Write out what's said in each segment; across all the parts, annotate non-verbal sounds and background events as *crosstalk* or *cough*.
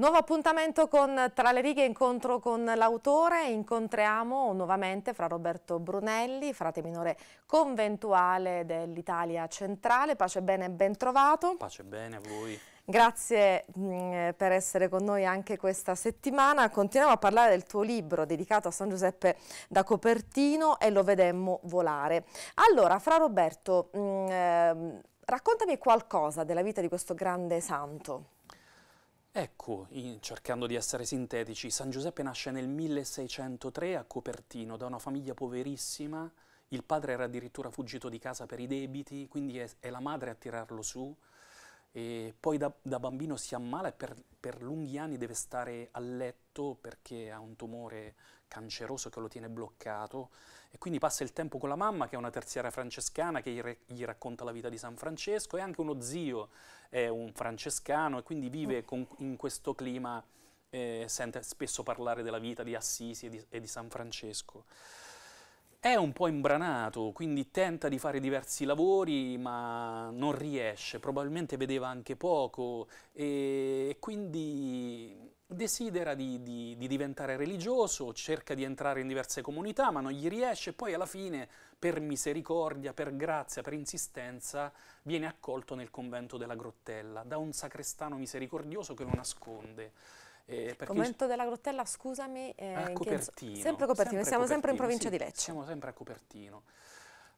Nuovo appuntamento con Tra le righe, incontro con l'autore. Incontriamo nuovamente fra Roberto Brunelli, frate minore conventuale dell'Italia centrale. Pace bene e ben trovato. Pace bene a voi. Grazie mh, mm, per essere con noi anche questa settimana. Continuiamo a parlare del tuo libro dedicato a San Giuseppe da Copertino e lo vedemmo volare. Allora, fra Roberto, mh, mm, ehm, raccontami qualcosa della vita di questo grande santo. Ecco, in, cercando di essere sintetici, San Giuseppe nasce nel 1603 a Copertino da una famiglia poverissima, il padre era addirittura fuggito di casa per i debiti, quindi è, è la madre a tirarlo su, e poi da, da, bambino si ammala e per, per, lunghi anni deve stare a letto perché ha un tumore canceroso che lo tiene bloccato e quindi passa il tempo con la mamma che è una terziaria francescana che gli, re, gli racconta la vita di San Francesco e anche uno zio è un francescano e quindi vive mm. con, in questo clima, eh, sente spesso parlare della vita di Assisi e di, e di San Francesco. È un po' imbranato, quindi tenta di fare diversi lavori ma non riesce, probabilmente vedeva anche poco e quindi desidera di, di, di, diventare religioso, cerca di entrare in diverse comunità, ma non gli riesce, poi alla fine, per misericordia, per grazia, per insistenza, viene accolto nel convento della Grottella da un sacrestano misericordioso che lo nasconde. Eh, Convento della Grottella, scusami. Eh, a Copertino. Sempre Copertino, sempre Copertino. siamo sempre in provincia sì, di Lecce. Siamo sempre a Copertino.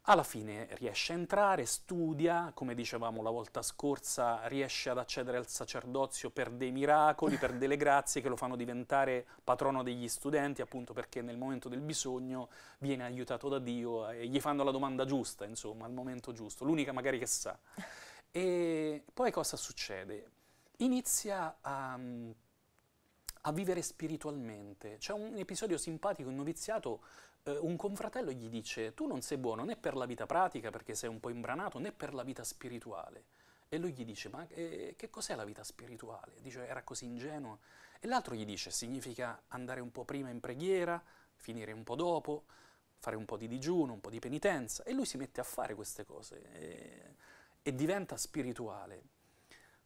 Alla fine riesce a entrare, studia, come dicevamo la volta scorsa, riesce ad accedere al sacerdozio per dei miracoli, per delle grazie che lo fanno diventare patrono degli studenti, appunto perché nel momento del bisogno viene aiutato da Dio e gli fanno la domanda giusta, insomma, al momento giusto, l'unica magari che sa. E poi cosa succede? Inizia a a vivere spiritualmente. C'è un episodio simpatico un noviziato, eh, un confratello gli dice tu non sei buono né per la vita pratica perché sei un po' imbranato né per la vita spirituale. E lui gli dice ma eh, che cos'è la vita spirituale? Dice era così ingenuo. E l'altro gli dice significa andare un po' prima in preghiera, finire un po' dopo, fare un po' di digiuno, un po' di penitenza. E lui si mette a fare queste cose e, eh, e diventa spirituale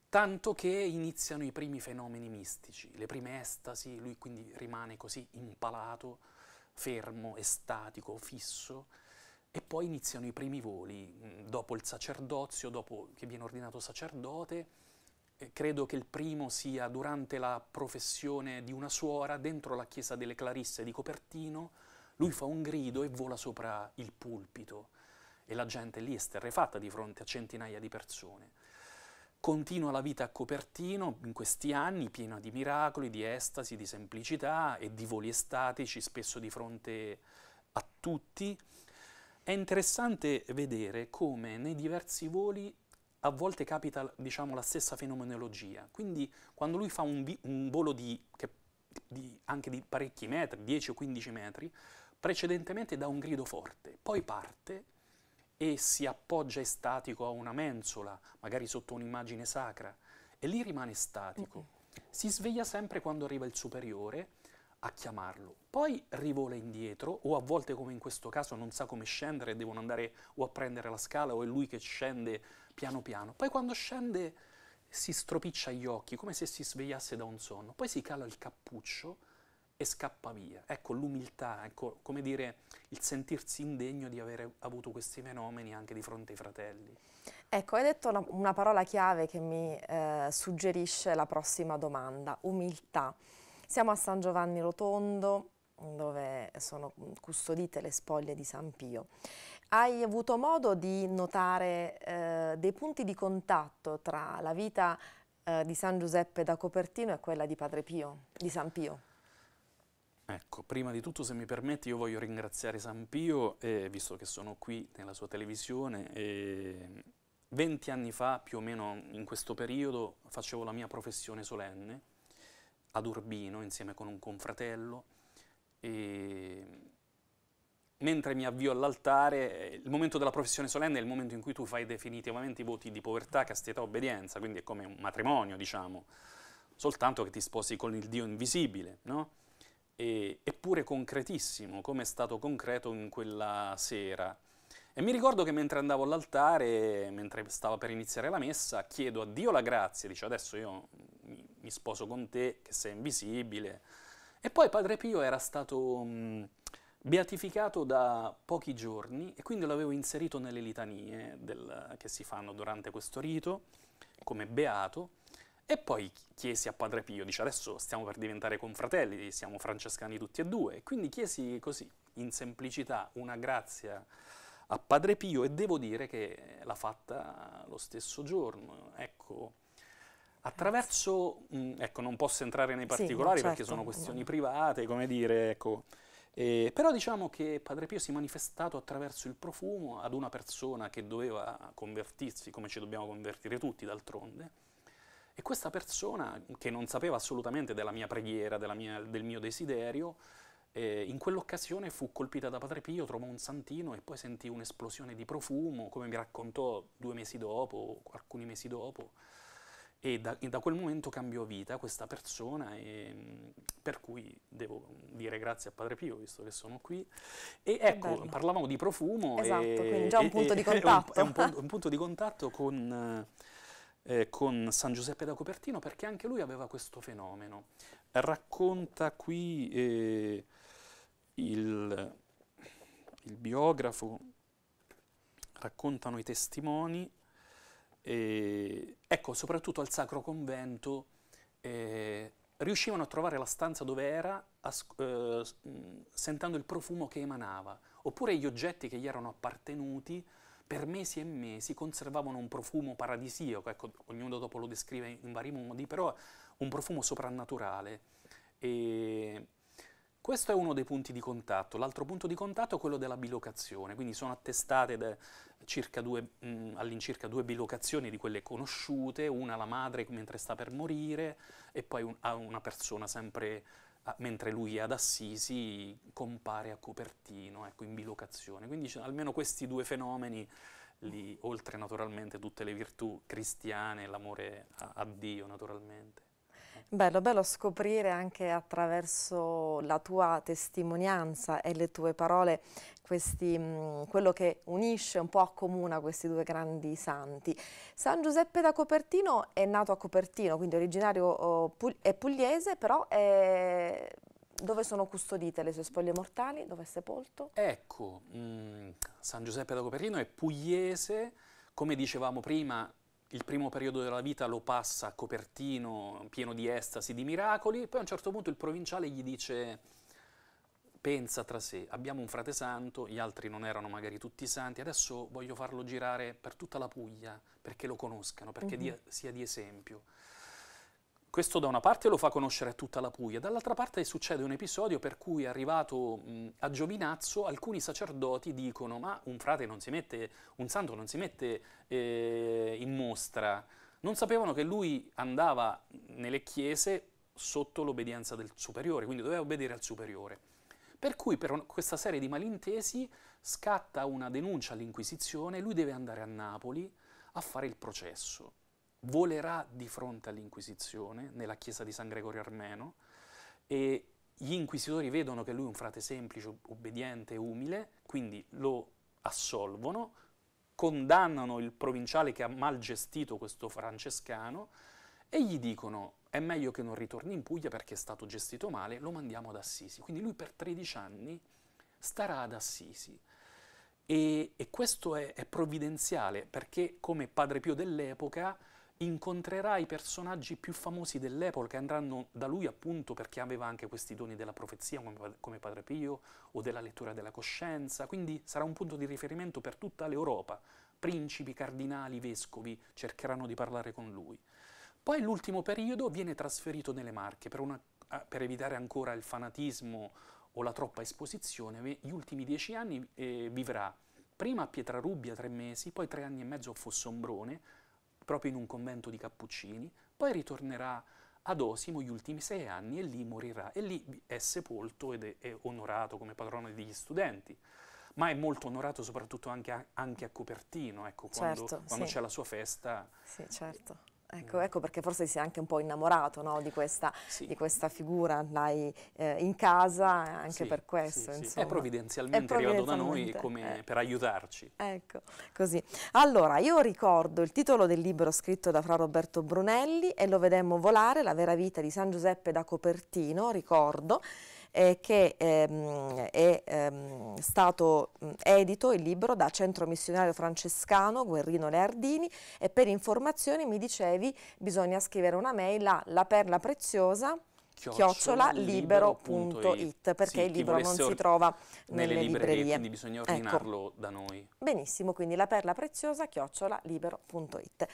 tanto che iniziano i primi fenomeni mistici, le prime estasi, lui quindi rimane così impalato, fermo, estatico, fisso, e poi iniziano i primi voli, mm, dopo il sacerdozio, dopo che viene ordinato sacerdote, credo che il primo sia durante la professione di una suora dentro la chiesa delle Clarisse di Copertino, lui fa un grido e vola sopra il pulpito e la gente lì è sterrefatta di fronte a centinaia di persone. Continua la vita a Copertino in questi anni, piena di miracoli, di estasi, di semplicità e di voli estatici, spesso di fronte a tutti. È interessante vedere come nei diversi voli a volte capita diciamo, la stessa fenomenologia. Quindi quando lui fa un, un volo di, che, di, anche di parecchi metri, 10 o 15 metri, precedentemente dà un grido forte, poi parte e si appoggia estatico a una mensola, magari sotto un'immagine sacra, e lì rimane statico. Si sveglia sempre quando arriva il superiore a chiamarlo, poi rivola indietro o a volte come in questo caso non sa come scendere, devono andare o a prendere la scala o è lui che scende piano piano. Poi quando scende si stropiccia gli occhi come se si svegliasse da un sonno, poi si cala il cappuccio e scappa via. Ecco l'umiltà, ecco come dire il sentirsi indegno di avere avuto questi fenomeni anche di fronte ai fratelli. Ecco, hai detto una, una parola chiave che mi eh, suggerisce la prossima domanda, umiltà. Siamo a San Giovanni Rotondo, dove sono custodite le spoglie di San Pio. Hai avuto modo di notare eh, dei punti di contatto tra la vita eh, di San Giuseppe da Copertino e quella di Padre Pio, di San Pio? Ecco, prima di tutto se mi permette, io voglio ringraziare San Pio, eh, visto che sono qui nella sua televisione, eh, 20 anni fa più o meno in questo periodo facevo la mia professione solenne ad Urbino insieme con un confratello e mentre mi avvio all'altare, il momento della professione solenne è il momento in cui tu fai definitivamente i voti di povertà, castità, obbedienza, quindi è come un matrimonio diciamo, soltanto che ti sposi con il Dio invisibile, no? e, eppure concretissimo, come è stato concreto in quella sera. E mi ricordo che mentre andavo all'altare, mentre stavo per iniziare la messa, chiedo a Dio la grazia, dice adesso io mi sposo con te, che sei invisibile. E poi Padre Pio era stato mh, mm, beatificato da pochi giorni e quindi l'avevo inserito nelle litanie del, che si fanno durante questo rito come beato e poi chiesi a Padre Pio, dice adesso stiamo per diventare confratelli, siamo francescani tutti e due, e quindi chiesi così, in semplicità, una grazia a Padre Pio e devo dire che l'ha fatta lo stesso giorno. Ecco, attraverso, mm, ecco non posso entrare nei particolari sì, certo. perché sono certo. questioni private, come dire, ecco, eh, però diciamo che Padre Pio si è manifestato attraverso il profumo ad una persona che doveva convertirsi, come ci dobbiamo convertire tutti d'altronde, e questa persona, che non sapeva assolutamente della mia preghiera, della mia, del mio desiderio, eh, in quell'occasione fu colpita da Padre Pio, trovò un santino e poi sentì un'esplosione di profumo, come mi raccontò due mesi dopo, alcuni mesi dopo. E da, e da quel momento cambiò vita questa persona, e, mm, per cui devo dire grazie a Padre Pio, visto che sono qui. E ecco, parlavamo di profumo. Esatto, e, quindi già un punto di *laughs* contatto. È un, è un, un punto di contatto con... Eh, eh, con San Giuseppe da Copertino perché anche lui aveva questo fenomeno. Racconta qui eh, il, il biografo, raccontano i testimoni, eh, ecco, soprattutto al Sacro Convento eh, riuscivano a trovare la stanza dove era as- eh, sentendo il profumo che emanava, oppure gli oggetti che gli erano appartenuti per mesi e mesi conservavano un profumo paradisiaco, ecco, ognuno dopo lo descrive in vari modi, però un profumo soprannaturale. E questo è uno dei punti di contatto. L'altro punto di contatto è quello della bilocazione, quindi sono attestate all'incirca due bilocazioni di quelle conosciute, una alla madre mentre sta per morire e poi un, a una persona sempre mentre lui è ad Assisi compare a Copertino, ecco, in bilocazione. Quindi almeno questi due fenomeni, li, oltre naturalmente tutte le virtù cristiane, l'amore a, a Dio naturalmente. Bello, bello scoprire anche attraverso la tua testimonianza e le tue parole questi, mhmm, quello che unisce, un po' accomuna questi due grandi santi. San Giuseppe da Copertino è nato a Copertino, quindi originario è pugliese, però è dove sono custodite le sue spoglie mortali? Dove è sepolto? Ecco, mh, mhmm, San Giuseppe da Copertino è pugliese, come dicevamo prima il primo periodo della vita lo passa a copertino, pieno di estasi, di miracoli, poi a un certo punto il provinciale gli dice, pensa tra sé, abbiamo un frate santo, gli altri non erano magari tutti santi, adesso voglio farlo girare per tutta la Puglia perché lo conoscano, perché mm-hmm. dia, sia di esempio. Questo da una parte lo fa conoscere a tutta la Puglia, dall'altra parte succede un episodio per cui arrivato mh, a Giovinazzo alcuni sacerdoti dicono ma un frate non si mette, un santo non si mette eh, in mostra. Non sapevano che lui andava nelle chiese sotto l'obbedienza del superiore, quindi doveva obbedire al superiore. Per cui per questa serie di malintesi scatta una denuncia all'Inquisizione, lui deve andare a Napoli a fare il processo volerà di fronte all'Inquisizione nella chiesa di San Gregorio Armeno e gli inquisitori vedono che lui è un frate semplice, obbediente, umile, quindi lo assolvono, condannano il provinciale che ha mal gestito questo francescano e gli dicono è meglio che non ritorni in Puglia perché è stato gestito male, lo mandiamo ad Assisi. Quindi lui per 13 anni starà ad Assisi. E, e questo è, è provvidenziale perché come Padre Pio dell'epoca incontrerà i personaggi più famosi dell'epoca che andranno da lui appunto perché aveva anche questi doni della profezia come, come Padre Pio o della lettura della coscienza, quindi sarà un punto di riferimento per tutta l'Europa, principi, cardinali, vescovi cercheranno di parlare con lui. Poi l'ultimo periodo viene trasferito nelle Marche per, una, ah, per evitare ancora il fanatismo o la troppa esposizione, gli ultimi dieci anni eh, vivrà prima a Pietrarubbia tre mesi, poi tre anni e mezzo a Fossombrone, proprio in un convento di cappuccini, poi ritornerà ad Osimo gli ultimi sei anni e lì morirà e lì è sepolto ed è, è onorato come patrono degli studenti ma è molto onorato soprattutto anche a, anche a Copertino, ecco, quando, certo, quando sì. c'è la sua festa. Sì, certo. Ecco, mm. ecco, perché forse si è anche un po' innamorato no, di, questa, sì. di, questa, figura, andai eh, in casa anche sì, per questo. Sì, insomma. È provvidenzialmente, arrivato da noi come eh. per aiutarci. Ecco, così. Allora, io ricordo il titolo del libro scritto da Fra Roberto Brunelli e lo vedemmo volare, La vera vita di San Giuseppe da Copertino, ricordo, eh, che ehm, è ehm, stato edito il libro da centro missionario francescano Guerrino Leardini e per informazioni mi dicevi bisogna scrivere una mail a la perla preziosa chiocciolalibero.it perché sì, il libro non si trova nelle, nelle librerie, librerie, quindi bisogna ecco. ordinarlo ecco. da noi. Benissimo, quindi la perla preziosa chiocciolalibero.it.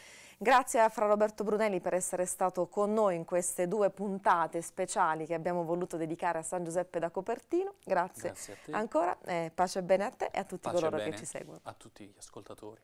Grazie a Fra Roberto Brunelli per essere stato con noi in queste due puntate speciali che abbiamo voluto dedicare a San Giuseppe da Copertino. Grazie, Grazie ancora, eh, pace e bene a te e a tutti pace coloro che ci seguono. A tutti gli ascoltatori.